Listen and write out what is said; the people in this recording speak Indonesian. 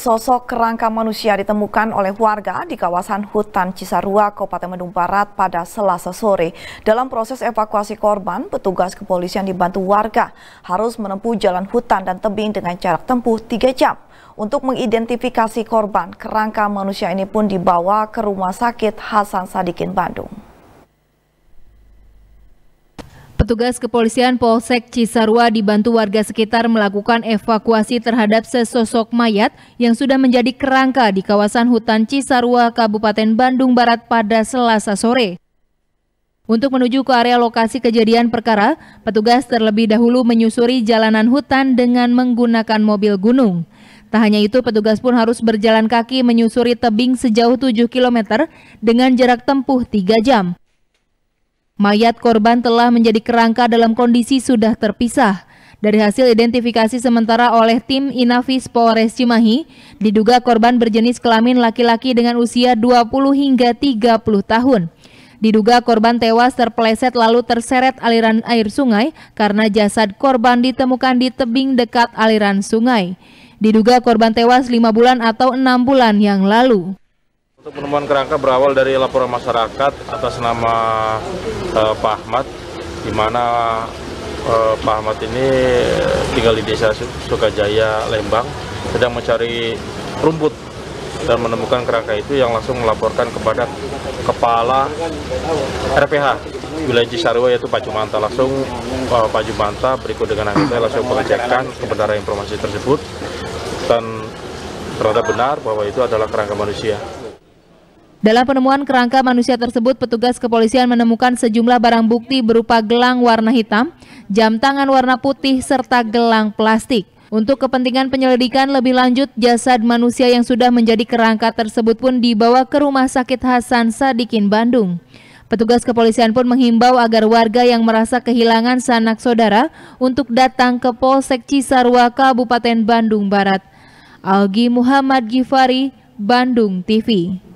Sosok kerangka manusia ditemukan oleh warga di kawasan hutan Cisarua, Kabupaten Bandung Barat pada selasa sore. Dalam proses evakuasi korban, petugas kepolisian dibantu warga harus menempuh jalan hutan dan tebing dengan jarak tempuh 3 jam. Untuk mengidentifikasi korban, kerangka manusia ini pun dibawa ke Rumah Sakit Hasan Sadikin, Bandung. Petugas kepolisian Polsek Cisarua dibantu warga sekitar melakukan evakuasi terhadap sesosok mayat yang sudah menjadi kerangka di kawasan hutan Cisarua, Kabupaten Bandung Barat pada Selasa sore. Untuk menuju ke area lokasi kejadian perkara, petugas terlebih dahulu menyusuri jalanan hutan dengan menggunakan mobil gunung. Tak hanya itu, petugas pun harus berjalan kaki menyusuri tebing sejauh 7 km dengan jarak tempuh 3 jam. Mayat korban telah menjadi kerangka dalam kondisi sudah terpisah. Dari hasil identifikasi sementara oleh tim Inavis Polres Cimahi, diduga korban berjenis kelamin laki-laki dengan usia 20 hingga 30 tahun. Diduga korban tewas terpeleset lalu terseret aliran air sungai karena jasad korban ditemukan di tebing dekat aliran sungai. Diduga korban tewas 5 bulan atau 6 bulan yang lalu. Untuk penemuan kerangka berawal dari laporan masyarakat atas nama uh, Pak Ahmad, di mana uh, Pak Ahmad ini tinggal di desa Sukajaya, Lembang, sedang mencari rumput dan menemukan kerangka itu yang langsung melaporkan kepada Kepala RPH wilayah Cisarua yaitu Pak Jumanta langsung uh, Pak Jumanta berikut dengan anggota langsung mengecekkan kebenaran informasi tersebut dan ternyata benar bahwa itu adalah kerangka manusia. Dalam penemuan kerangka manusia tersebut, petugas kepolisian menemukan sejumlah barang bukti berupa gelang warna hitam, jam tangan warna putih, serta gelang plastik. Untuk kepentingan penyelidikan lebih lanjut, jasad manusia yang sudah menjadi kerangka tersebut pun dibawa ke Rumah Sakit Hasan Sadikin, Bandung. Petugas kepolisian pun menghimbau agar warga yang merasa kehilangan sanak saudara untuk datang ke Polsek Cisarua, Kabupaten Bandung Barat. Algi Muhammad Gifari, Bandung TV.